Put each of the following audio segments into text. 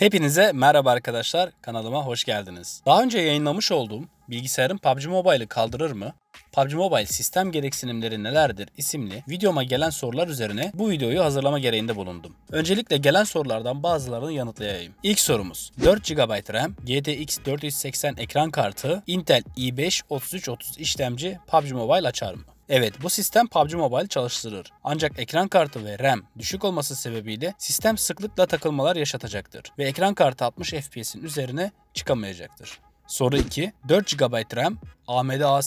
Hepinize merhaba arkadaşlar, kanalıma hoş geldiniz. Daha önce yayınlamış olduğum Bilgisayarın PUBG Mobile'ı kaldırır mı? PUBG Mobile sistem gereksinimleri nelerdir isimli videoma gelen sorular üzerine bu videoyu hazırlama gereğinde bulundum. Öncelikle gelen sorulardan bazılarını yanıtlayayım. İlk sorumuz 4 GB RAM, GTX 480 ekran kartı, Intel i5 3330 işlemci PUBG Mobile açar mı? Evet bu sistem PUBG Mobile çalıştırır. Ancak ekran kartı ve RAM düşük olması sebebiyle sistem sıklıkla takılmalar yaşatacaktır ve ekran kartı 60 FPS'in üzerine çıkamayacaktır. Soru 2. 4 GB RAM, AMD A8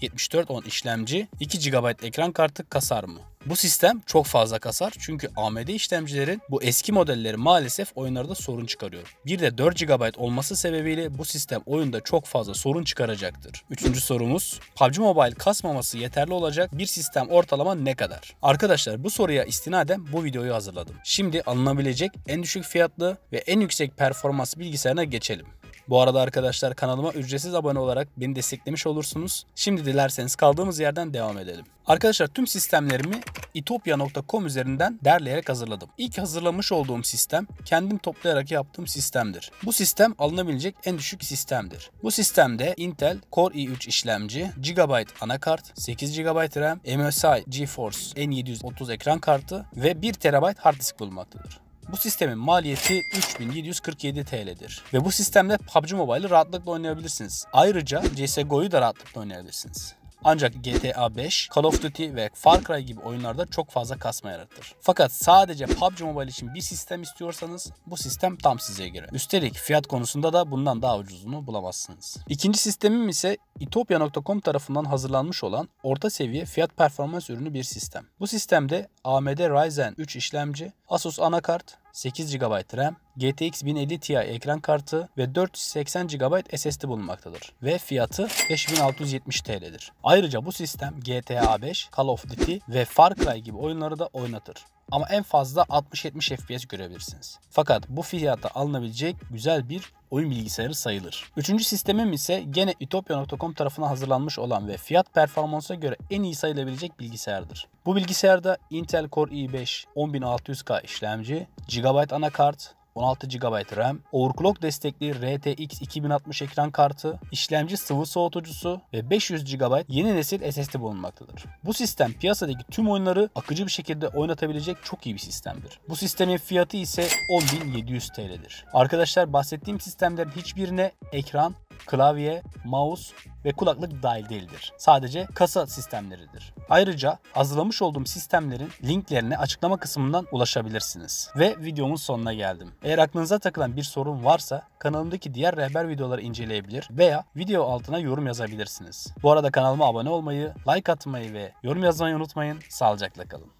7410 işlemci, 2 GB ekran kartı kasar mı? Bu sistem çok fazla kasar çünkü AMD işlemcilerin bu eski modelleri maalesef oyunlarda sorun çıkarıyor. Bir de 4 GB olması sebebiyle bu sistem oyunda çok fazla sorun çıkaracaktır. Üçüncü sorumuz PUBG Mobile kasmaması yeterli olacak bir sistem ortalama ne kadar? Arkadaşlar bu soruya istinaden bu videoyu hazırladım. Şimdi alınabilecek en düşük fiyatlı ve en yüksek performans bilgisayarına geçelim. Bu arada arkadaşlar kanalıma ücretsiz abone olarak beni desteklemiş olursunuz. Şimdi dilerseniz kaldığımız yerden devam edelim. Arkadaşlar tüm sistemlerimi itopya.com üzerinden derleyerek hazırladım. İlk hazırlamış olduğum sistem kendim toplayarak yaptığım sistemdir. Bu sistem alınabilecek en düşük sistemdir. Bu sistemde Intel Core i3 işlemci, GB anakart, 8 GB RAM, MSI GeForce N730 ekran kartı ve 1 TB hard disk bulunmaktadır. Bu sistemin maliyeti 3747 TL'dir. Ve bu sistemde PUBG Mobile'ı rahatlıkla oynayabilirsiniz. Ayrıca CSGO'yu da rahatlıkla oynayabilirsiniz. Ancak GTA 5, Call of Duty ve Far Cry gibi oyunlarda çok fazla kasma yaratır. Fakat sadece PUBG Mobile için bir sistem istiyorsanız bu sistem tam size göre. Üstelik fiyat konusunda da bundan daha ucuzunu bulamazsınız. İkinci sistemim ise itopya.com tarafından hazırlanmış olan orta seviye fiyat performans ürünü bir sistem. Bu sistemde AMD Ryzen 3 işlemci, Asus anakart, 8 GB RAM, GTX 1050 Ti ekran kartı ve 480 GB SSD bulunmaktadır ve fiyatı 5670 TL'dir. Ayrıca bu sistem GTA 5, Call of Duty ve Far Cry gibi oyunları da oynatır ama en fazla 60-70 FPS görebilirsiniz. Fakat bu fiyata alınabilecek güzel bir oyun bilgisayarı sayılır. Üçüncü sistemim ise gene Itopya.com tarafından hazırlanmış olan ve fiyat performansa göre en iyi sayılabilecek bilgisayardır. Bu bilgisayarda Intel Core i5 10600K işlemci, GB anakart, 16 GB RAM, overclock destekli RTX 2060 ekran kartı, işlemci sıvı soğutucusu ve 500 GB yeni nesil SSD bulunmaktadır. Bu sistem piyasadaki tüm oyunları akıcı bir şekilde oynatabilecek çok iyi bir sistemdir. Bu sistemin fiyatı ise 10.700 TL'dir. Arkadaşlar bahsettiğim sistemlerin hiçbirine ekran klavye, mouse ve kulaklık dahil değildir. Sadece kasa sistemleridir. Ayrıca hazırlamış olduğum sistemlerin linklerine açıklama kısmından ulaşabilirsiniz. Ve videomun sonuna geldim. Eğer aklınıza takılan bir sorun varsa kanalımdaki diğer rehber videoları inceleyebilir veya video altına yorum yazabilirsiniz. Bu arada kanalıma abone olmayı, like atmayı ve yorum yazmayı unutmayın. Sağlıcakla kalın.